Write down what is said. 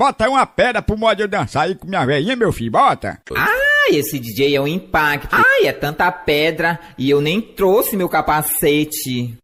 Bota uma pedra pro modo eu dançar aí com minha velhinha, meu filho, bota. Ai, esse DJ é um impacto. Ai, é tanta pedra e eu nem trouxe meu capacete.